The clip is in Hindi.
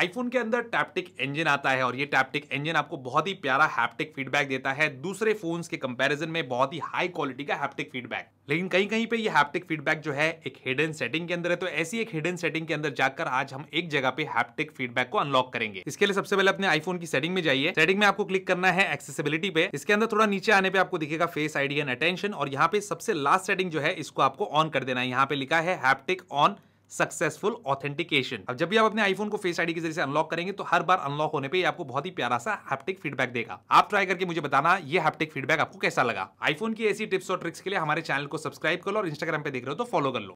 आईफोन के अंदर टैप्टिक इंजन आता है और ये टैप्टिक इंजन आपको बहुत ही प्यारा हैप्टिक फीडबैक देता है दूसरे फोन्स के कंपैरिजन में बहुत ही हाई क्वालिटी का हैप्टिक फीडबैक लेकिन कहीं कहीं पे ये हैप्टिक फीडबैक जो है एक हिडन सेटिंग के अंदर है तो ऐसी एक हिडन सेटिंग के अंदर जाकर आज हम एक जगह पे हैप्टिक फीडबैक को अनलॉक करेंगे इसके लिए सबसे पहले अपने आईफोन की सेटिंग में जाइए सेटिंग में आपको क्लिक करना है एक्सेसिबिलिटी पे इसके अंदर थोड़ा नीचे आने पे आपको दिखेगा फेस आईडी एंड अटेंशन और यहाँ पे सबसे लास्ट सेटिंग जो है इसको आपको ऑन कर देना है यहाँ पे लिखा है हैप्टिक ऑन सक्सेसफुल ऑथेंटिकेशन अब जब भी आप अपने आईफोन को फेस आईडी के जरिए अनलॉक करेंगे तो हर बार अनलॉक होने पे आपको बहुत ही प्यारा सा हैप्टिक फीडबैक देगा आप ट्राई करके मुझे बताना ये हैप्टिक फीडबैक आपको कैसा लगा आईफोन की ऐसी टिप्स और ट्रिक्स के लिए हमारे चैनल को सब्सक्राइब कर लो और इंस्टाग्राम पे देख रहे हो तो फॉलो कर लो